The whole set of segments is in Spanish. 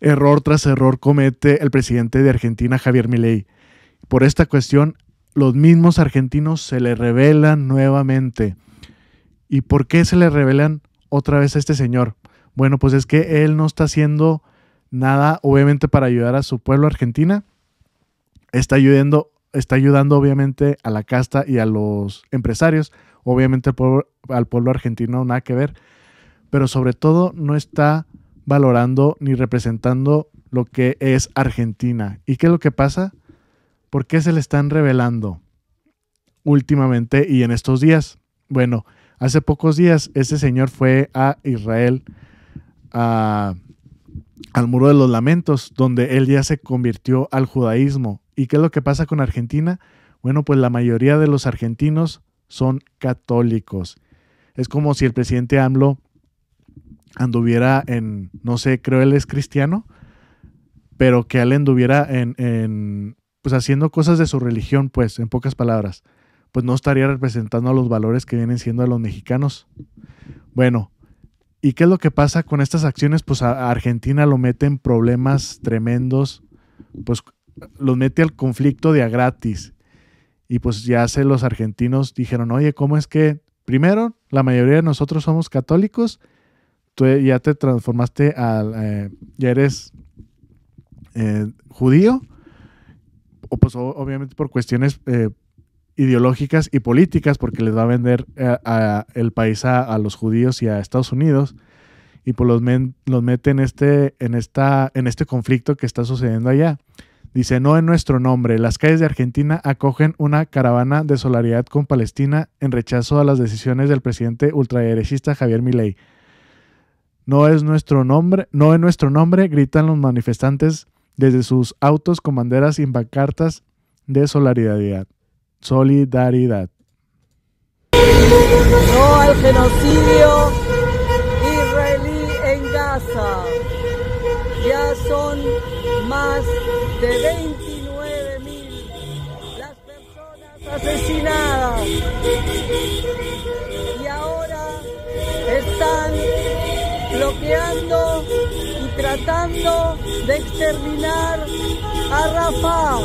error tras error comete el presidente de Argentina, Javier Milei. Por esta cuestión, los mismos argentinos se le revelan nuevamente. ¿Y por qué se le revelan otra vez a este señor? Bueno, pues es que él no está haciendo nada, obviamente, para ayudar a su pueblo Argentina. Está ayudando, está ayudando obviamente, a la casta y a los empresarios. Obviamente, al pueblo argentino nada que ver. Pero sobre todo, no está valorando ni representando lo que es Argentina. ¿Y qué es lo que pasa? ¿Por qué se le están revelando últimamente y en estos días? Bueno, hace pocos días ese señor fue a Israel, al Muro de los Lamentos, donde él ya se convirtió al judaísmo. ¿Y qué es lo que pasa con Argentina? Bueno, pues la mayoría de los argentinos son católicos. Es como si el presidente AMLO anduviera en, no sé, creo él es cristiano, pero que él anduviera en, en, pues haciendo cosas de su religión, pues, en pocas palabras, pues no estaría representando los valores que vienen siendo a los mexicanos. Bueno, ¿y qué es lo que pasa con estas acciones? Pues a Argentina lo mete en problemas tremendos, pues los mete al conflicto de a gratis. Y pues ya sé, los argentinos dijeron, oye, ¿cómo es que primero la mayoría de nosotros somos católicos tú ya te transformaste al, eh, ya eres eh, judío, o pues obviamente por cuestiones eh, ideológicas y políticas, porque les va a vender a, el país a, los judíos y a Estados Unidos, y pues los, los mete en este, en, esta, en este conflicto que está sucediendo allá. Dice, no en nuestro nombre, las calles de Argentina acogen una caravana de solidaridad con Palestina en rechazo a las decisiones del presidente ultraderechista Javier Milei. No es nuestro nombre, no es nuestro nombre, gritan los manifestantes desde sus autos con banderas y pancartas de solidaridad. Solidaridad. No al genocidio israelí en Gaza. Ya son más de 29 mil las personas asesinadas. Y ahora están bloqueando y tratando de exterminar a Rafa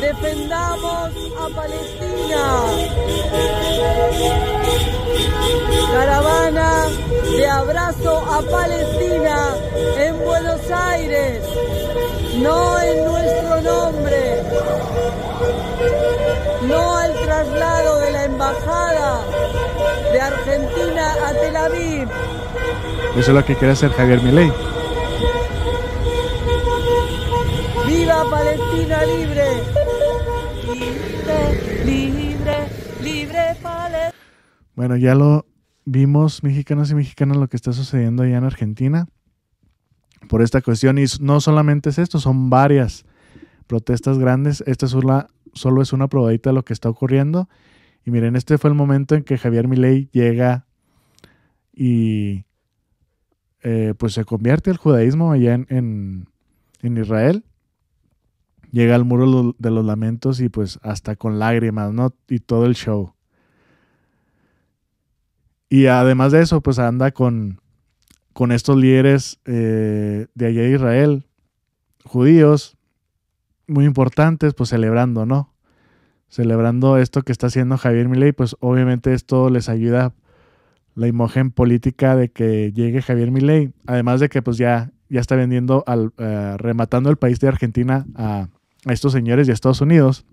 Defendamos a Palestina. Caravana de abrazo a Palestina en Buenos Aires, no en nuestro nombre, no al traslado de la embajada de Argentina a Tel Aviv. Eso es lo que quiere hacer Javier Milei. ¡Viva Palestina libre! Libre, libre, libre Palestina. Bueno, ya lo vimos, mexicanos y mexicanas, lo que está sucediendo allá en Argentina por esta cuestión. Y no solamente es esto, son varias protestas grandes. Esta es una, solo es una probadita de lo que está ocurriendo. Y miren, este fue el momento en que Javier Milei llega y eh, pues se convierte el judaísmo allá en, Israel. Llega al muro de los lamentos y pues hasta con lágrimas, ¿no? Y todo el show. Y además de eso, pues anda con, con estos líderes eh, de allá de Israel, judíos, muy importantes, pues celebrando, ¿no? Celebrando esto que está haciendo Javier Milei, pues obviamente esto les ayuda la imagen política de que llegue Javier Milei, además de que pues ya, ya está vendiendo, al, eh, rematando el país de Argentina a, estos señores de Estados Unidos,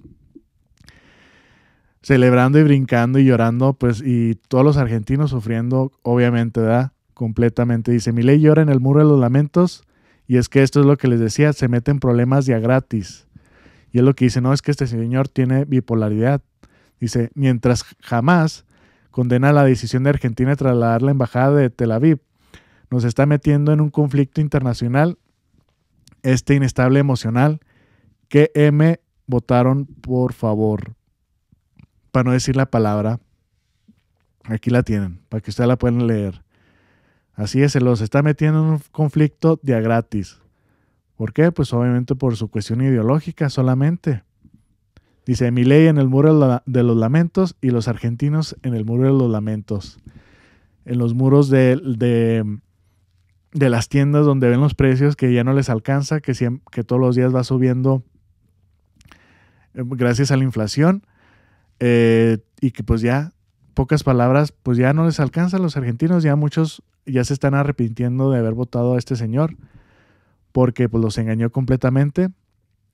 celebrando y brincando y llorando, pues y todos los argentinos sufriendo, obviamente, ¿verdad? Completamente. Dice, Milei llora en el muro de los lamentos y es que esto es lo que les decía, se meten problemas ya gratis. Y es lo que dice, no, es que este señor tiene bipolaridad. Dice, mientras jamás condena la decisión de Argentina de trasladar la embajada de Tel Aviv. Nos está metiendo en un conflicto internacional, este inestable emocional, que M votaron por favor, para no decir la palabra. Aquí la tienen, para que ustedes la puedan leer. Así es, se los está metiendo en un conflicto de a gratis. ¿Por qué? Pues obviamente por su cuestión ideológica solamente. Dice, ley en el muro de los lamentos y los argentinos en el muro de los lamentos. En los muros de, de, las tiendas donde ven los precios que ya no les alcanza, que, siempre, todos los días va subiendo eh, gracias a la inflación. Eh, y que pues ya, pocas palabras, pues ya no les alcanza a los argentinos, ya muchos ya se están arrepintiendo de haber votado a este señor, porque pues los engañó completamente.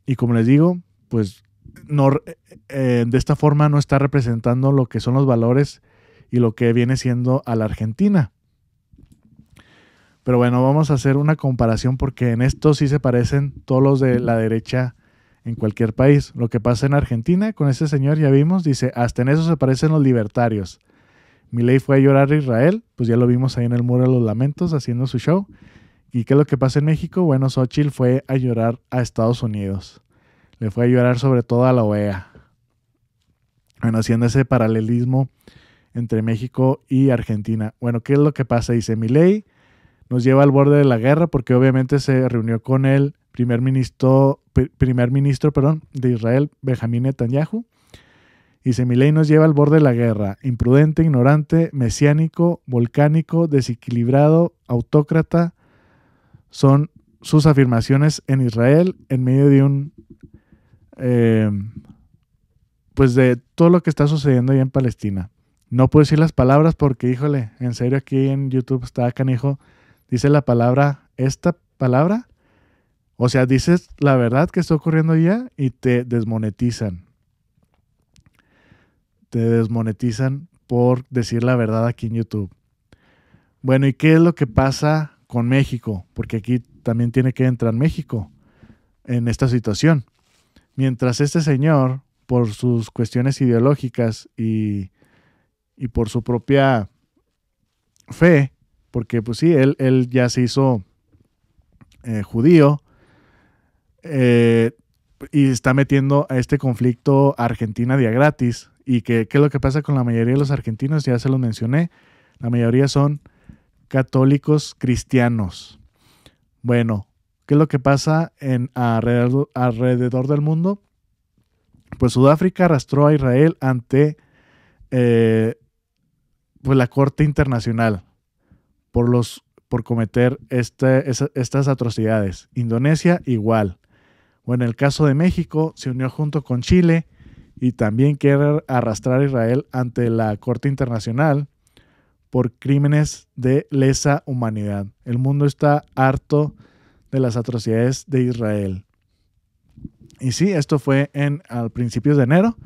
Y como les digo, pues eh, de esta forma no está representando lo que son los valores y lo que viene siendo a la Argentina. Pero bueno, vamos a hacer una comparación porque en esto sí se parecen todos los de la derecha en cualquier país. Lo que pasa en Argentina con ese señor ya vimos, dice, hasta en eso se parecen los libertarios. ley fue a llorar a Israel, pues ya lo vimos ahí en el Muro de los Lamentos haciendo su show. ¿Y qué es lo que pasa en México? Bueno, Xochitl fue a llorar a Estados Unidos le fue a llorar sobre todo a la OEA. Bueno, haciendo ese paralelismo entre México y Argentina. Bueno, ¿qué es lo que pasa? Dice, Milei nos lleva al borde de la guerra porque obviamente se reunió con el primer ministro, primer ministro perdón, de Israel, Benjamín Netanyahu. Dice, Milei nos lleva al borde de la guerra, imprudente, ignorante, mesiánico, volcánico, desequilibrado, autócrata. Son sus afirmaciones en Israel en medio de un Em, pues de todo lo que está sucediendo ahí en Palestina. No puedo decir las palabras porque, híjole, en serio aquí en YouTube está canijo. Dice la palabra, esta palabra. O sea, dices la verdad que está ocurriendo ya y te desmonetizan. Te desmonetizan por decir la verdad aquí en YouTube. Bueno, ¿y qué es lo que pasa con México? Porque aquí también tiene que entrar México en esta situación. Mientras este señor, por sus cuestiones ideológicas y, por su propia fe, porque pues sí, él, él ya se hizo eh, judío eh, y está metiendo a este conflicto Argentina día gratis. ¿Y que, qué es lo que pasa con la mayoría de los argentinos? Ya se los mencioné. La mayoría son católicos cristianos. Bueno, qué es lo que pasa en alrededor, del mundo. Pues Sudáfrica arrastró a Israel ante eh, pues la Corte Internacional por, los, por cometer estas atrocidades. Indonesia igual. O en el caso de México, se unió junto con Chile y también quiere arrastrar a Israel ante la Corte Internacional por crímenes de lesa humanidad. El mundo está harto de de las atrocidades de Israel. Y sí, esto fue en, al principios de enero.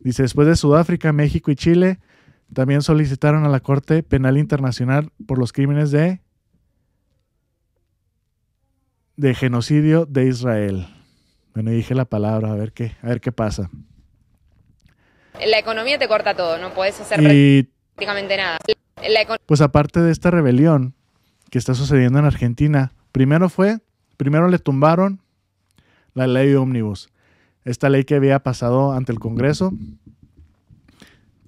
Dice, después de Sudáfrica, México y Chile, también solicitaron a la Corte Penal Internacional por los crímenes de, de genocidio de Israel. Bueno, dije la palabra, a ver qué, a ver qué pasa. La economía te corta todo, no puedes hacer prácticamente nada. pues aparte de esta rebelión que está sucediendo en Argentina, primero fue Primero le tumbaron la ley ómnibus, esta ley que había pasado ante el Congreso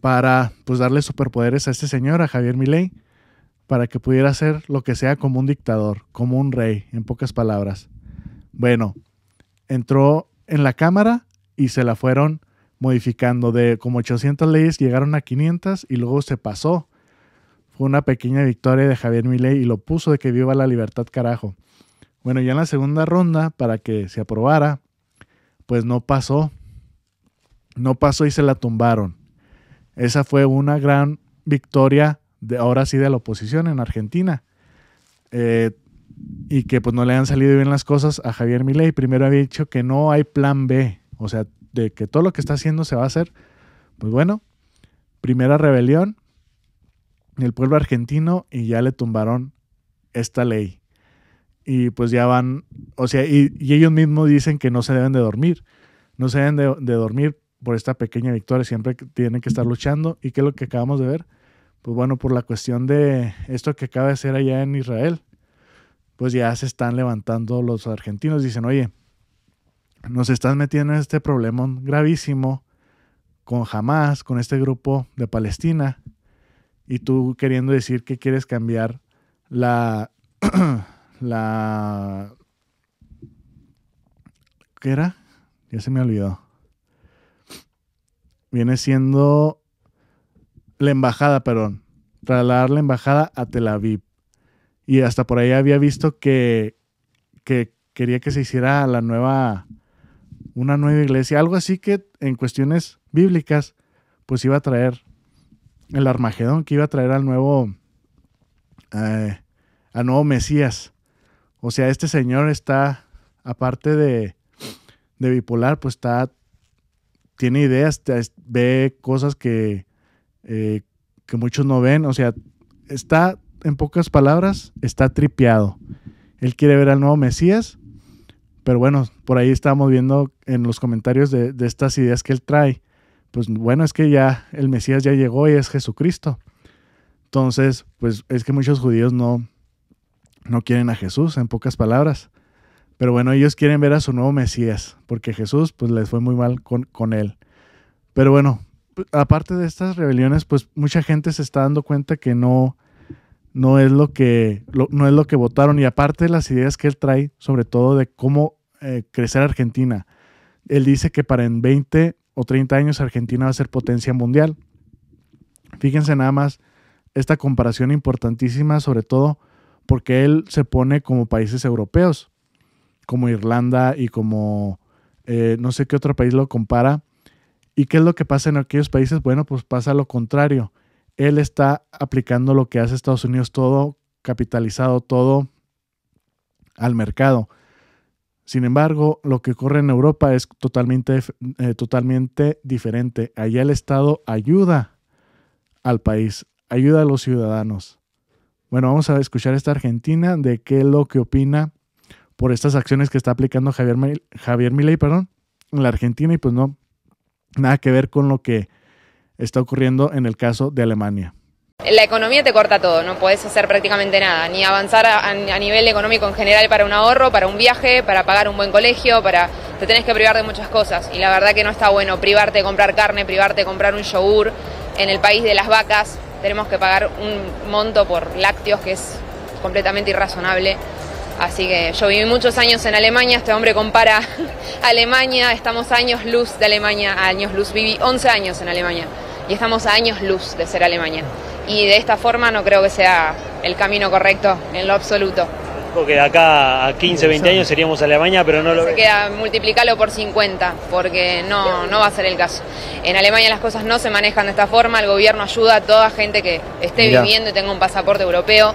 para pues darle superpoderes a este señor, a Javier Milei, para que pudiera hacer lo que sea como un dictador, como un rey, en pocas palabras. Bueno, entró en la Cámara y se la fueron modificando de como 800 leyes, llegaron a 500 y luego se pasó. Fue una pequeña victoria de Javier Milei y lo puso de que viva la libertad, carajo. Bueno, ya en la segunda ronda, para que se aprobara, pues no pasó. No pasó y se la tumbaron. Esa fue una gran victoria, de, ahora sí, de la oposición en Argentina. Eh, y que pues no le han salido bien las cosas a Javier Milei. Primero había dicho que no hay plan B, o sea, de que todo lo que está haciendo se va a hacer. Pues bueno, primera rebelión en el pueblo argentino y ya le tumbaron esta ley y pues ya van, o sea, y, ellos mismos dicen que no se deben de dormir, no se deben de, dormir por esta pequeña victoria, siempre tienen que estar luchando. ¿Y qué es lo que acabamos de ver? Pues bueno, por la cuestión de esto que acaba de ser allá en Israel, pues ya se están levantando los argentinos, dicen, oye, nos estás metiendo en este problema gravísimo con Hamas, con este grupo de Palestina, y tú queriendo decir que quieres cambiar la... la... ¿Qué era? Ya se me olvidó. Viene siendo la embajada, perdón. Trasladar la embajada a Tel Aviv. Y hasta por ahí había visto que, que quería que se hiciera la nueva, una nueva iglesia. Algo así que en cuestiones bíblicas, pues iba a traer el Armagedón, que iba a traer al nuevo, eh, al nuevo Mesías. O sea, este señor está, aparte de, de bipolar, pues está, tiene ideas, ve cosas que, eh, que muchos no ven. O sea, está, en pocas palabras, está tripeado. Él quiere ver al nuevo Mesías, pero bueno, por ahí estábamos viendo en los comentarios de, de estas ideas que él trae. Pues bueno, es que ya el Mesías ya llegó y es Jesucristo. Entonces, pues es que muchos judíos no, no quieren a Jesús, en pocas palabras. Pero bueno, ellos quieren ver a su nuevo Mesías, porque Jesús pues les fue muy mal con, con él. Pero bueno, aparte de estas rebeliones, pues mucha gente se está dando cuenta que no, no es lo que, no es lo que votaron. Y aparte de las ideas que él trae, sobre todo de cómo eh, crecer Argentina. Él dice que para en 20 o 30 años Argentina va a ser potencia mundial. Fíjense nada más esta comparación importantísima, sobre todo porque él se pone como países europeos, como Irlanda y como eh, no sé qué otro país lo compara. ¿Y qué es lo que pasa en aquellos países? Bueno, pues pasa lo contrario. Él está aplicando lo que hace Estados Unidos, todo capitalizado, todo al mercado. Sin embargo, lo que ocurre en Europa es totalmente, eh, totalmente diferente. Allá el Estado ayuda al país, ayuda a los ciudadanos. Bueno, vamos a escuchar esta Argentina de qué es lo que opina por estas acciones que está aplicando Javier, Javier Milei perdón, en la Argentina y pues no, nada que ver con lo que está ocurriendo en el caso de Alemania. La economía te corta todo, no puedes hacer prácticamente nada, ni avanzar a, nivel económico en general para un ahorro, para un viaje, para pagar un buen colegio, para te tenés que privar de muchas cosas y la verdad que no está bueno privarte de comprar carne, privarte de comprar un yogur en el país de las vacas, tenemos que pagar un monto por lácteos que es completamente irrazonable. Así que yo viví muchos años en Alemania, este hombre compara Alemania, estamos años luz de Alemania, a años luz, viví 11 años en Alemania y estamos a años luz de ser Alemania. Y de esta forma no creo que sea el camino correcto en lo absoluto que acá a 15, 20 años seríamos Alemania, pero no lo Se queda ah, multiplicarlo por 50, porque no, no va a ser el caso. En Alemania las cosas no se manejan de esta forma, el gobierno ayuda a toda gente que esté viviendo y tenga un pasaporte europeo.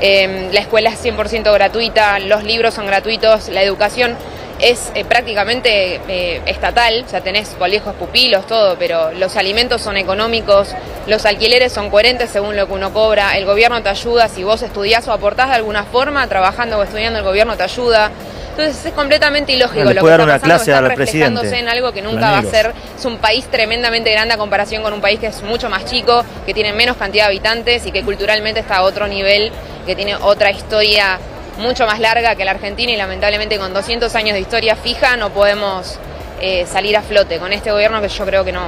Em, la escuela es 100% gratuita, los libros son gratuitos, la educación es eh, prácticamente eh, estatal, o sea, tenés colegios pupilos, todo, pero los alimentos son económicos, los alquileres son coherentes según lo que uno cobra, el gobierno te ayuda, si vos estudiás o aportás de alguna forma, trabajando o estudiando, el gobierno te ayuda. Entonces es completamente ilógico lo que está pasando, clase está reflejándose en algo que nunca va a ser, es un país tremendamente grande a comparación con un país que es mucho más chico, que tiene menos cantidad de habitantes y que culturalmente está a otro nivel, que tiene otra historia mucho más larga que la Argentina y lamentablemente con 200 años de historia fija no podemos eh, salir a flote con este gobierno que yo creo que no.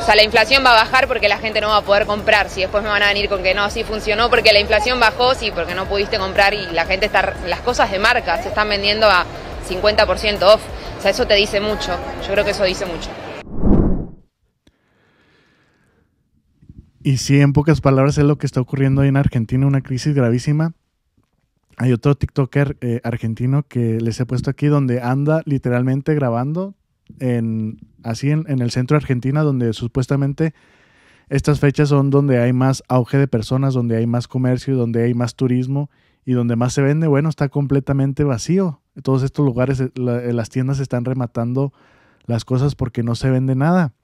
O sea, la inflación va a bajar porque la gente no va a poder comprar. Si después me van a venir con que no, sí funcionó porque la inflación bajó, sí, porque no pudiste comprar y la gente está. Las cosas de marca se están vendiendo a 50% off. O sea, eso te dice mucho. Yo creo que eso dice mucho. Y si en pocas palabras es lo que está ocurriendo hoy en Argentina, una crisis gravísima hay otro TikToker eh, argentino que les he puesto aquí donde anda literalmente grabando en, así en, el centro de Argentina, donde supuestamente estas fechas son donde hay más auge de personas, donde hay más comercio, donde hay más turismo y donde más se vende, bueno, está completamente vacío. todos estos lugares, eh, eh, las tiendas están rematando las cosas porque no se vende nada.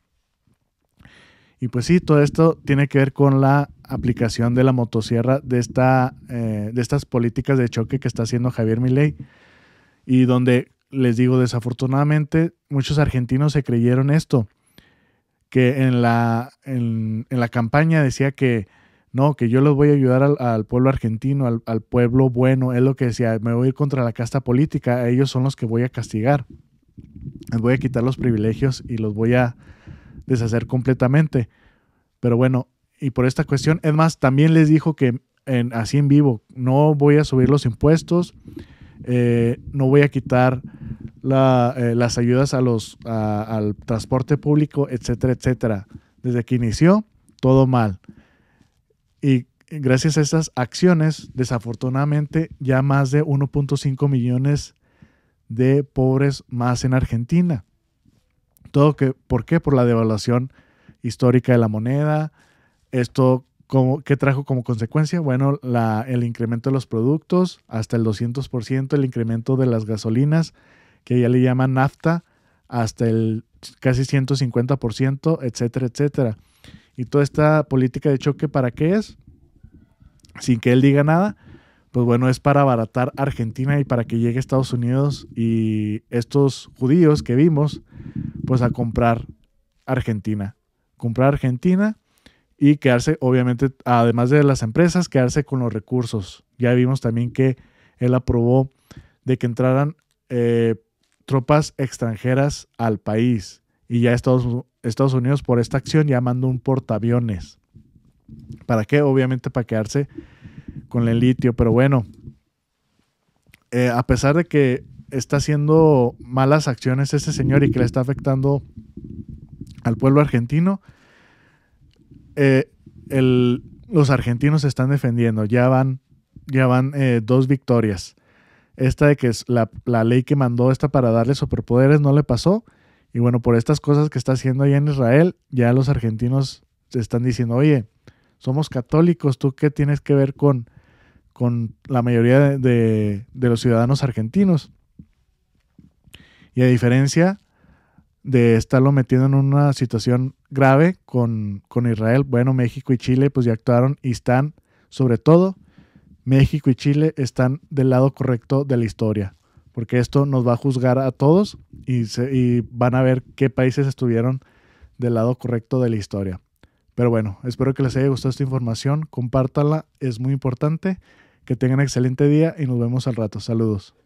Y pues sí, todo esto tiene que ver con la aplicación de la motosierra de, esta, eh, de estas políticas de choque que está haciendo Javier Milei y donde les digo desafortunadamente muchos argentinos se creyeron esto que en la, en, la campaña decía que no, que yo los voy a ayudar al, pueblo argentino, al, pueblo bueno, es lo que decía, me voy a ir contra la casta política, ellos son los que voy a castigar, les voy a quitar los privilegios y los voy a deshacer completamente. Pero bueno, y por esta cuestión. Es más, también les dijo que así en vivo, no voy a subir los impuestos, eh, no voy a quitar eh, las ayudas a los, al transporte público, etcétera, etcétera. Desde que inició, todo mal. Y gracias a esas acciones, desafortunadamente, ya más de 1.5 millones de pobres más en Argentina. Todo que, ¿Por qué? Por la devaluación histórica de la moneda, esto, como, ¿qué trajo como consecuencia? Bueno, el incremento de los productos hasta el 200%, el incremento de las gasolinas, que ya le llaman nafta, hasta el casi 150%, etcétera, etcétera. Y toda esta política de choque, ¿para qué es? Sin que él diga nada, pues bueno, es para abaratar Argentina y para que llegue a Estados Unidos y estos judíos que vimos, pues a comprar Argentina. Comprar Argentina y quedarse, obviamente, además de las empresas, quedarse con los recursos. Ya vimos también que él aprobó de que entraran eh, tropas extranjeras al país. Y ya Estados, Unidos por esta acción ya mandó un portaaviones. ¿Para qué? Obviamente para quedarse con el litio. Pero bueno, eh, a pesar de que está haciendo malas acciones ese señor y que le está afectando al pueblo argentino, eh, los argentinos se están defendiendo, ya van, ya van eh, dos victorias. Esta de que es la, ley que mandó esta para darle superpoderes no le pasó. Y bueno, por estas cosas que está haciendo ahí en Israel, ya los argentinos se están diciendo, oye, somos católicos, ¿tú qué tienes que ver con, con la mayoría de los ciudadanos argentinos? Y a diferencia de estarlo metiendo en una situación grave con, Israel. Bueno, México y Chile pues ya actuaron y están, sobre todo, México y Chile están del lado correcto de la historia, porque esto nos va a juzgar a todos y, van a ver qué países estuvieron del lado correcto de la historia. Pero bueno, espero que les haya gustado esta información, compártanla, es muy importante. Que tengan excelente día y nos vemos al rato. Saludos.